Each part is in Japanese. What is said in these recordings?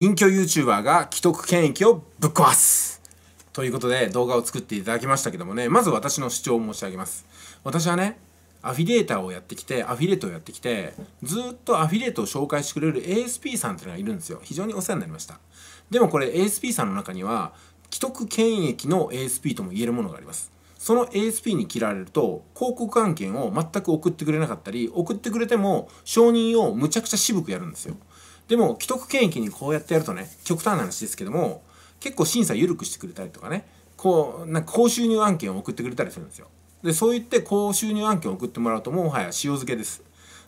隠居 YouTuber が既得権益をぶっ壊すということで動画を作っていただきましたけどもねまず私の主張を申し上げます私はねアフィリエーターをやってきてアフィリエートをやってきてずっとアフィリエートを紹介してくれる ASP さんっていうのがいるんですよ非常にお世話になりましたでもこれ ASP さんの中には既得権益の ASP とも言えるものがありますその ASP に切られると広告案件を全く送ってくれなかったり送ってくれても承認をむちゃくちゃ渋くやるんですよでも既得権益にこうやってやるとね極端な話ですけども結構審査緩くしてくれたりとかねこうなんか高収入案件を送ってくれたりするんですよでそう言って高収入案件を送ってもらうともはや塩漬けです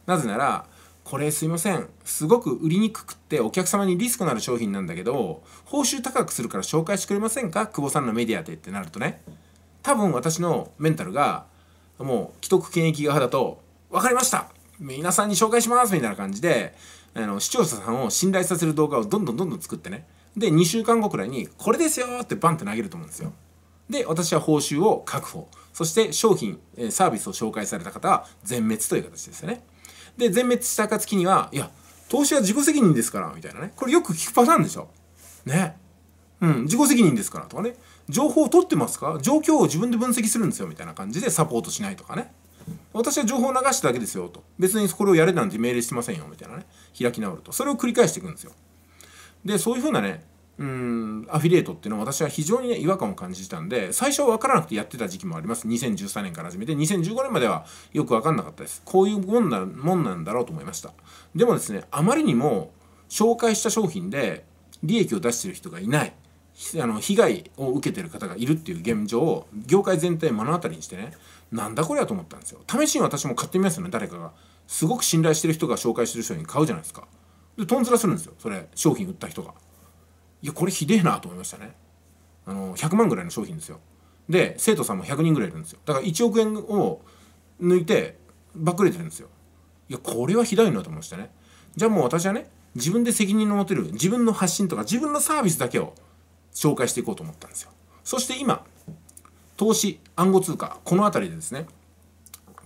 なぜならこれすいませんすごく売りにくくってお客様にリスクのある商品なんだけど報酬高くするから紹介してくれませんか久保さんのメディアでってなるとね多分私のメンタルがもう既得権益側だと分かりました皆さんに紹介しますみたいな感じであの視聴者さんを信頼させる動画をどんどんどんどん作ってねで2週間後くらいにこれですよってバンって投げると思うんですよで私は報酬を確保そして商品サービスを紹介された方は全滅という形ですよねで全滅した暁にはいや投資は自己責任ですからみたいなねこれよく聞くパターンでしょねうん、自己責任ですからとかね情報を取ってますか状況を自分で分析するんですよみたいな感じでサポートしないとかね私は情報を流しただけですよと。別にこれをやれなんて命令してませんよ、みたいなね。開き直ると。それを繰り返していくんですよ。で、そういうふうなね、うん、アフィリエイトっていうのは私は非常にね、違和感を感じたんで、最初は分からなくてやってた時期もあります。2013年から始めて、2015年まではよく分かんなかったです。こういうもんな、もんなんだろうと思いました。でもですね、あまりにも紹介した商品で利益を出してる人がいない。あの被害を受けてる方がいるっていう現状を業界全体目の当たりにしてねなんだこれやと思ったんですよ試しに私も買ってみますよね誰かがすごく信頼してる人が紹介してる人に買うじゃないですかでとんずらするんですよそれ商品売った人がいやこれひでえなと思いましたねあの100万ぐらいの商品ですよで生徒さんも100人ぐらいいるんですよだから1億円を抜いてばっくれてるんですよいやこれはひどいなと思いましたねじゃあもう私はね自分で責任の持てる自分の発信とか自分のサービスだけを紹介していこうと思ったんですよ。そして今、投資、暗号通貨、この辺りでですね、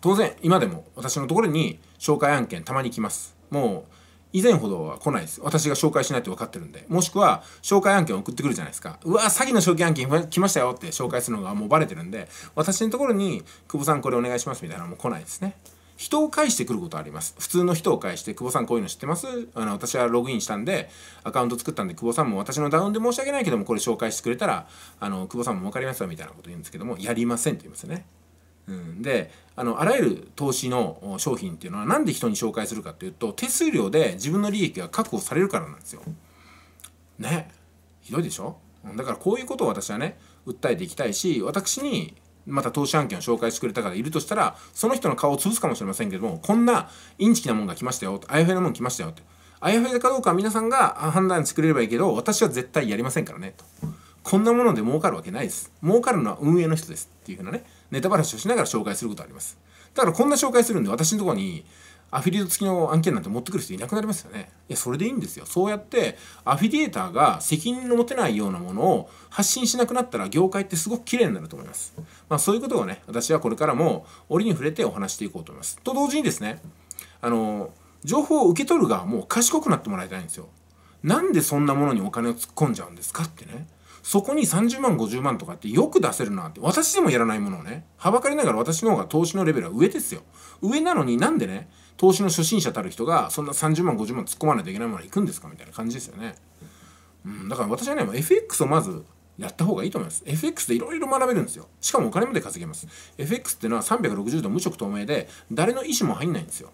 当然今でも私のところに紹介案件たまに来ます。もう以前ほどは来ないです。私が紹介しないって分かってるんで。もしくは、紹介案件を送ってくるじゃないですか。うわ、詐欺の証券案件来ましたよって紹介するのがもうバレてるんで、私のところに、久保さんこれお願いしますみたいなのも来ないですね。人を返してくることあります普通の人を介して久保さんこういうの知ってますあの私はログインしたんでアカウント作ったんで久保さんも私のダウンで申し訳ないけどもこれ紹介してくれたらあの久保さんも分かりますよみたいなこと言うんですけどもやりませんと言いますねうん、であのあらゆる投資の商品っていうのは何で人に紹介するかっていうと手数料で自分の利益が確保されるからなんですよ。ねひどいでしょだからこういうことを私はね訴えていきたいし私にまた投資案件を紹介してくれた方がいるとしたら、その人の顔を潰すかもしれませんけども、こんなインチキなもんが来ましたよ、あやふやなもん来ましたよって。あやふやかどうかは皆さんが判断してくれればいいけど、私は絶対やりませんからね、と。こんなもので儲かるわけないです。儲かるのは運営の人です。っていうふうなね、ネタバラシをしながら紹介することあります。だからこんな紹介するんで、私のとこに、アフィリエイト付きの案件なんて持ってくる人いなくなりますよね。いや、それでいいんですよ。そうやって、アフィリエーターが責任の持てないようなものを発信しなくなったら、業界ってすごく綺麗になると思います。まあ、そういうことをね、私はこれからも折に触れてお話していこうと思います。と同時にですね、あの、情報を受け取る側も賢くなってもらいたいんですよ。なんでそんなものにお金を突っ込んじゃうんですかってね。そこに30万50万とかってよく出せるなって私でもやらないものをねはばかりながら私の方が投資のレベルは上ですよ上なのになんでね投資の初心者たる人がそんな30万50万突っ込まないといけないものに行くんですかみたいな感じですよね、うん、だから私はね FX をまずやった方がいいと思います。FX でいろいろ学べるんですよ。しかもお金まで稼げます。FX っていうのは360度無色透明で、誰の意思も入んないんですよ。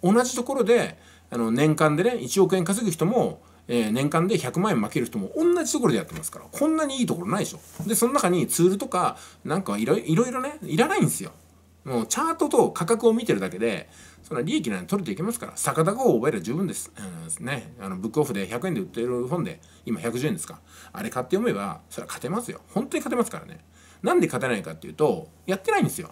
同じところで、あの年間でね、1億円稼ぐ人も、えー、年間で100万円負ける人も同じところでやってますからこんなにいいところないでしょでその中にツールとかなんかいろいろねいらないんですよもうチャートと価格を見てるだけでその利益なんて取れていけますから逆高を覚えれば十分です、うんね、あのブックオフで100円で売ってる本で今110円ですかあれ買って読めばそれは勝てますよ本当に勝てますからねなんで勝てないかっていうとやってないんですよ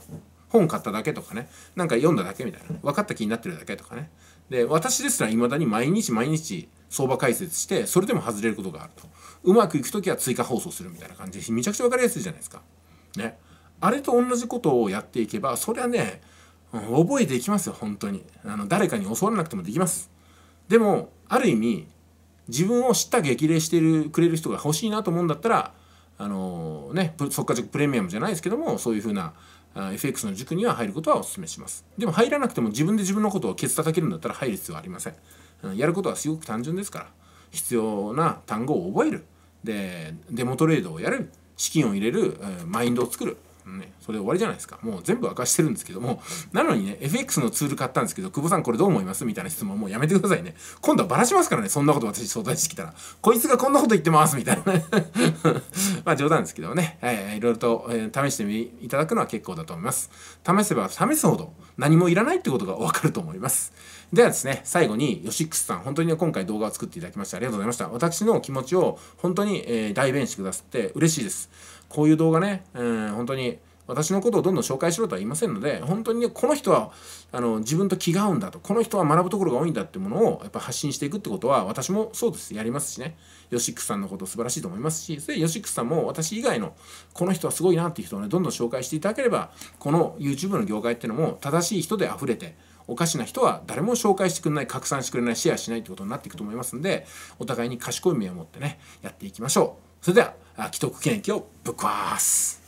本買っただけとかねなんか読んだだけみたいな分かった気になってるだけとかねで私ですらいまだに毎日毎日相場解説してそれでも外れることがあるとうまくいく時は追加放送するみたいな感じでめちゃくちゃ分かりやすいじゃないですか。ね、あれと同じことをやっていけばそれはね覚えていきますよ本当にあの誰かに教わらなくてもできますでもある意味自分を知った激励してるくれる人が欲しいなと思うんだったらあのー、ね即価塾プレミアムじゃないですけどもそういう風な FX の塾には入ることはお勧めします。でも入らなくても自分で自分のことをケツ叩けるんだったら入る必要はありません。やることはすごく単純ですから、必要な単語を覚える。で、デモトレードをやる。資金を入れる、マインドを作る。ね、それ終わりじゃないですか。もう全部明かしてるんですけども、なのにね、FX のツール買ったんですけど、久保さんこれどう思いますみたいな質問もうやめてくださいね。今度はバラしますからね、そんなこと私相談してきたら。こいつがこんなこと言ってますみたいなね。まあ冗談ですけどね、えー、いろいろと、えー、試してみいただくのは結構だと思います。試せば試すほど何もいらないってことがわかると思います。ではですね、最後に、ヨシックスさん、本当に、ね、今回動画を作っていただきましてありがとうございました。私の気持ちを本当に、えー、代弁してくださって嬉しいです。こういう動画ね、うん、本当に私のことをどんどん紹介しろとは言いませんので、本当にね、この人はあの自分と気が合うんだと、この人は学ぶところが多いんだってものをやっぱ発信していくってことは、私もそうです、やりますしね、ヨシックさんのこと素晴らしいと思いますし、それヨシックさんも私以外の、この人はすごいなっていう人をね、どんどん紹介していただければ、この YouTube の業界っていうのも正しい人で溢れて、おかしな人は誰も紹介してくれない拡散してくれないシェアしないってことになっていくと思いますんでお互いに賢い目を持ってねやっていきましょうそれでは既得権益をぶっ壊す。